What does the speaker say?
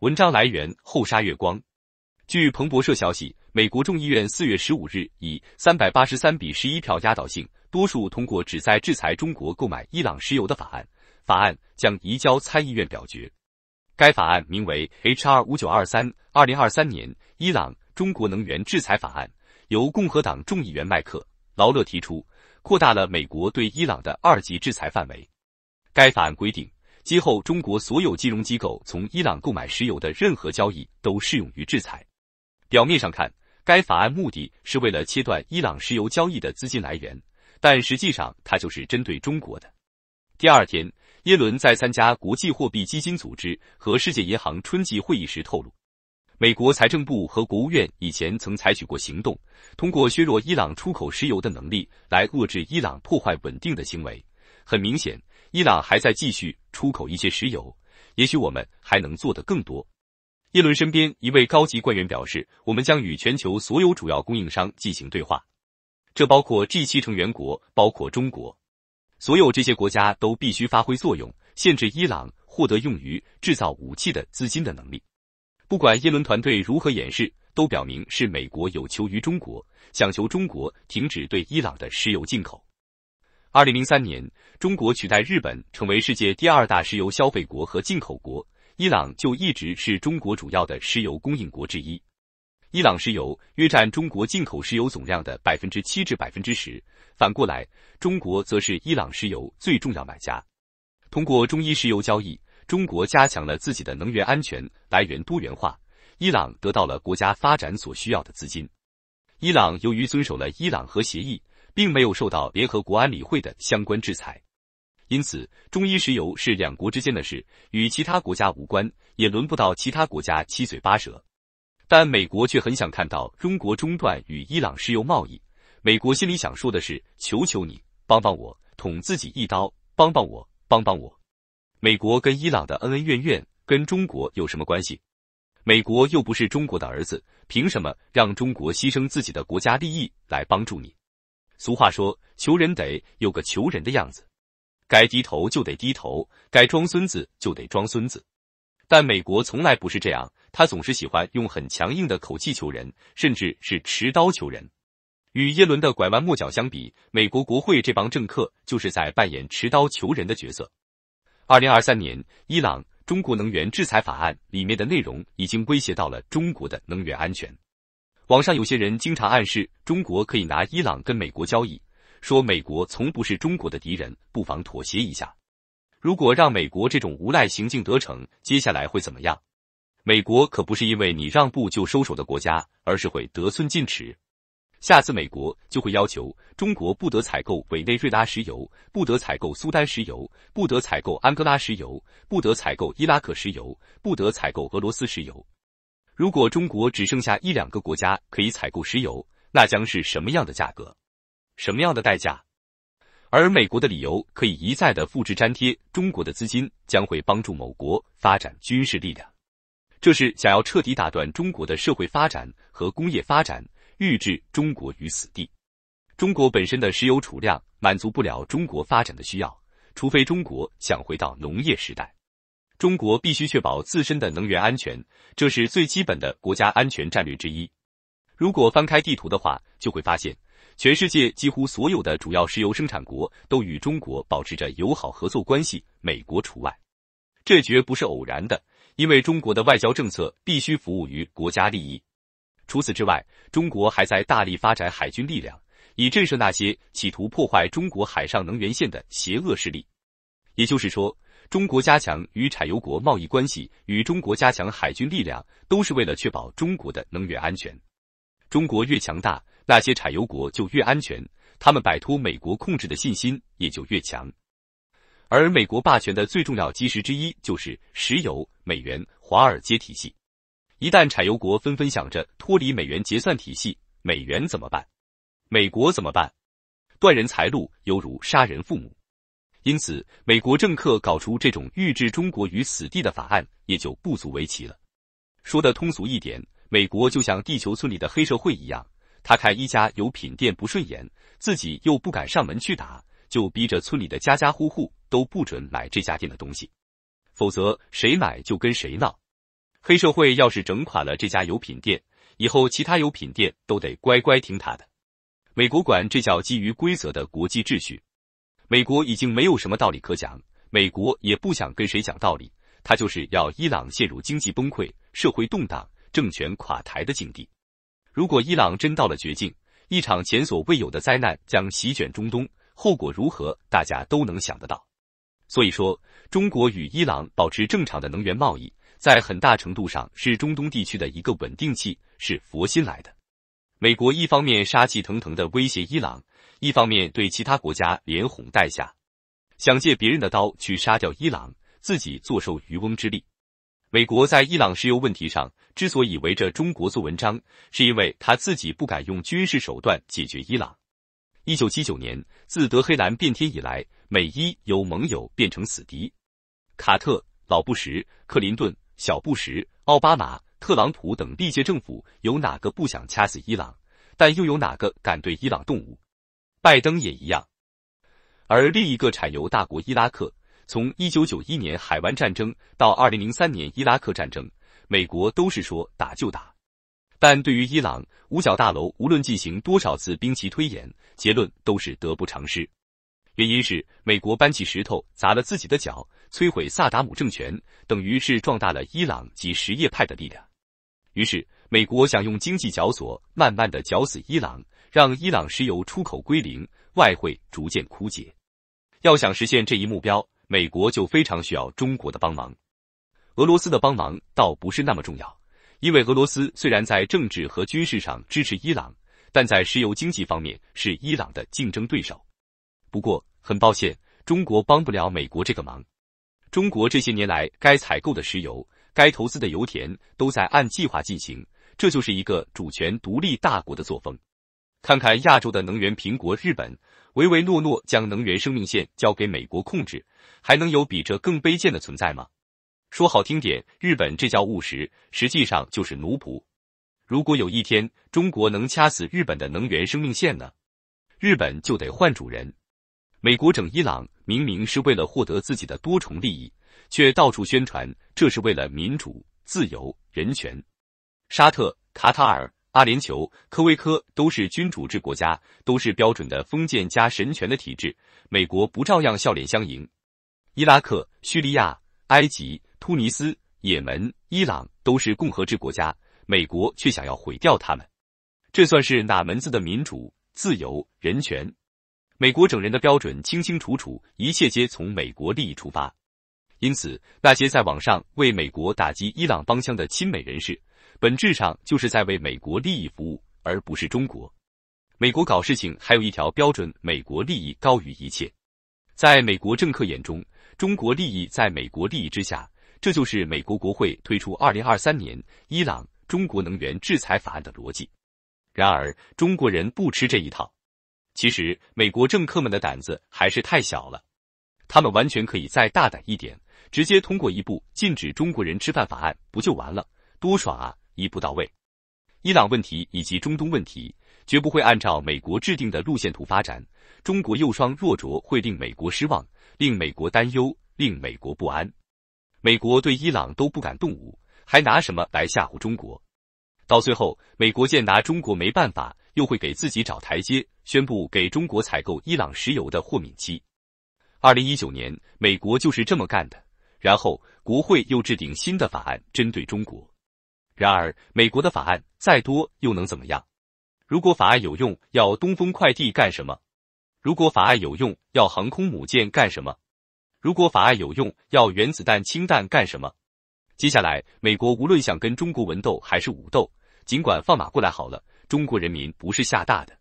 文章来源后沙月光。据彭博社消息，美国众议院四月十五日以三百八十三比十一票压倒性多数通过旨在制裁中国购买伊朗石油的法案，法案将移交参议院表决。该法案名为 H.R. 五九二三二零二三年伊朗中国能源制裁法案，由共和党众议员麦克劳勒提出，扩大了美国对伊朗的二级制裁范围。该法案规定。今后，中国所有金融机构从伊朗购买石油的任何交易都适用于制裁。表面上看，该法案目的是为了切断伊朗石油交易的资金来源，但实际上它就是针对中国的。第二天，耶伦在参加国际货币基金组织和世界银行春季会议时透露，美国财政部和国务院以前曾采取过行动，通过削弱伊朗出口石油的能力来遏制伊朗破坏稳定的行为。很明显。伊朗还在继续出口一些石油，也许我们还能做的更多。耶伦身边一位高级官员表示：“我们将与全球所有主要供应商进行对话，这包括 G 七成员国，包括中国。所有这些国家都必须发挥作用，限制伊朗获得用于制造武器的资金的能力。不管耶伦团队如何掩饰，都表明是美国有求于中国，想求中国停止对伊朗的石油进口。”二零零三年，中国取代日本成为世界第二大石油消费国和进口国。伊朗就一直是中国主要的石油供应国之一。伊朗石油约占中国进口石油总量的百分之七至百分之十。反过来，中国则是伊朗石油最重要买家。通过中伊石油交易，中国加强了自己的能源安全来源多元化，伊朗得到了国家发展所需要的资金。伊朗由于遵守了伊朗核协议。并没有受到联合国安理会的相关制裁，因此中伊石油是两国之间的事，与其他国家无关，也轮不到其他国家七嘴八舌。但美国却很想看到中国中断与伊朗石油贸易。美国心里想说的是：求求你，帮帮我，捅自己一刀，帮帮我，帮帮我。美国跟伊朗的恩恩怨怨跟中国有什么关系？美国又不是中国的儿子，凭什么让中国牺牲自己的国家利益来帮助你？俗话说，求人得有个求人的样子，该低头就得低头，该装孙子就得装孙子。但美国从来不是这样，他总是喜欢用很强硬的口气求人，甚至是持刀求人。与耶伦的拐弯抹角相比，美国国会这帮政客就是在扮演持刀求人的角色。二零二三年，伊朗中国能源制裁法案里面的内容已经威胁到了中国的能源安全。网上有些人经常暗示中国可以拿伊朗跟美国交易，说美国从不是中国的敌人，不妨妥协一下。如果让美国这种无赖行径得逞，接下来会怎么样？美国可不是因为你让步就收手的国家，而是会得寸进尺。下次美国就会要求中国不得采购委内瑞拉石油，不得采购苏丹石油，不得采购安哥拉石油，不得采购伊拉克石油，不得采购俄罗斯石油。如果中国只剩下一两个国家可以采购石油，那将是什么样的价格，什么样的代价？而美国的理由可以一再的复制粘贴，中国的资金将会帮助某国发展军事力量，这是想要彻底打断中国的社会发展和工业发展，欲置中国于死地。中国本身的石油储量满足不了中国发展的需要，除非中国想回到农业时代。中国必须确保自身的能源安全，这是最基本的国家安全战略之一。如果翻开地图的话，就会发现，全世界几乎所有的主要石油生产国都与中国保持着友好合作关系，美国除外。这绝不是偶然的，因为中国的外交政策必须服务于国家利益。除此之外，中国还在大力发展海军力量，以震慑那些企图破坏中国海上能源线的邪恶势力。也就是说。中国加强与产油国贸易关系，与中国加强海军力量，都是为了确保中国的能源安全。中国越强大，那些产油国就越安全，他们摆脱美国控制的信心也就越强。而美国霸权的最重要基石之一就是石油、美元、华尔街体系。一旦产油国纷纷想着脱离美元结算体系，美元怎么办？美国怎么办？断人财路，犹如杀人父母。因此，美国政客搞出这种欲置中国于死地的法案，也就不足为奇了。说的通俗一点，美国就像地球村里的黑社会一样，他看一家油品店不顺眼，自己又不敢上门去打，就逼着村里的家家户户都不准买这家店的东西，否则谁买就跟谁闹。黑社会要是整垮了这家油品店，以后其他油品店都得乖乖听他的。美国管这叫基于规则的国际秩序。美国已经没有什么道理可讲，美国也不想跟谁讲道理，他就是要伊朗陷入经济崩溃、社会动荡、政权垮台的境地。如果伊朗真到了绝境，一场前所未有的灾难将席卷中东，后果如何，大家都能想得到。所以说，中国与伊朗保持正常的能源贸易，在很大程度上是中东地区的一个稳定器，是佛心来的。美国一方面杀气腾腾的威胁伊朗，一方面对其他国家连哄带吓，想借别人的刀去杀掉伊朗，自己坐收渔翁之利。美国在伊朗石油问题上之所以围着中国做文章，是因为他自己不敢用军事手段解决伊朗。一九七九年，自德黑兰变天以来，美伊由盟友变成死敌。卡特、老布什、克林顿、小布什、奥巴马。特朗普等历届政府有哪个不想掐死伊朗，但又有哪个敢对伊朗动武？拜登也一样。而另一个产油大国伊拉克，从一九九一年海湾战争到二零零三年伊拉克战争，美国都是说打就打。但对于伊朗，五角大楼无论进行多少次兵棋推演，结论都是得不偿失。原因是美国搬起石头砸了自己的脚，摧毁萨达姆政权，等于是壮大了伊朗及什叶派的力量。于是，美国想用经济绞索慢慢的绞死伊朗，让伊朗石油出口归零，外汇逐渐枯竭。要想实现这一目标，美国就非常需要中国的帮忙，俄罗斯的帮忙倒不是那么重要，因为俄罗斯虽然在政治和军事上支持伊朗，但在石油经济方面是伊朗的竞争对手。不过，很抱歉，中国帮不了美国这个忙。中国这些年来该采购的石油。该投资的油田都在按计划进行，这就是一个主权独立大国的作风。看看亚洲的能源贫国日本，唯唯诺诺将能源生命线交给美国控制，还能有比这更卑贱的存在吗？说好听点，日本这叫务实，实际上就是奴仆。如果有一天中国能掐死日本的能源生命线呢？日本就得换主人。美国整伊朗，明明是为了获得自己的多重利益。却到处宣传这是为了民主、自由、人权。沙特、卡塔尔、阿联酋、科威科都是君主制国家，都是标准的封建加神权的体制。美国不照样笑脸相迎？伊拉克、叙利亚、埃及、突尼斯、也门、伊朗都是共和制国家，美国却想要毁掉他们，这算是哪门子的民主、自由、人权？美国整人的标准清清楚楚，一切皆从美国利益出发。因此，那些在网上为美国打击伊朗帮腔的亲美人士，本质上就是在为美国利益服务，而不是中国。美国搞事情还有一条标准：美国利益高于一切。在美国政客眼中，中国利益在美国利益之下，这就是美国国会推出2023年伊朗中国能源制裁法案的逻辑。然而，中国人不吃这一套。其实，美国政客们的胆子还是太小了，他们完全可以再大胆一点。直接通过一部禁止中国人吃饭法案不就完了？多爽啊！一步到位。伊朗问题以及中东问题绝不会按照美国制定的路线图发展。中国又双弱浊会令美国失望，令美国担忧，令美国不安。美国对伊朗都不敢动武，还拿什么来吓唬中国？到最后，美国见拿中国没办法，又会给自己找台阶，宣布给中国采购伊朗石油的豁免期。二零一九年，美国就是这么干的。然后，国会又制定新的法案针对中国。然而，美国的法案再多又能怎么样？如果法案有用，要东风快递干什么？如果法案有用，要航空母舰干什么？如果法案有用，要原子弹、氢弹干什么？接下来，美国无论想跟中国文斗还是武斗，尽管放马过来好了，中国人民不是吓大的。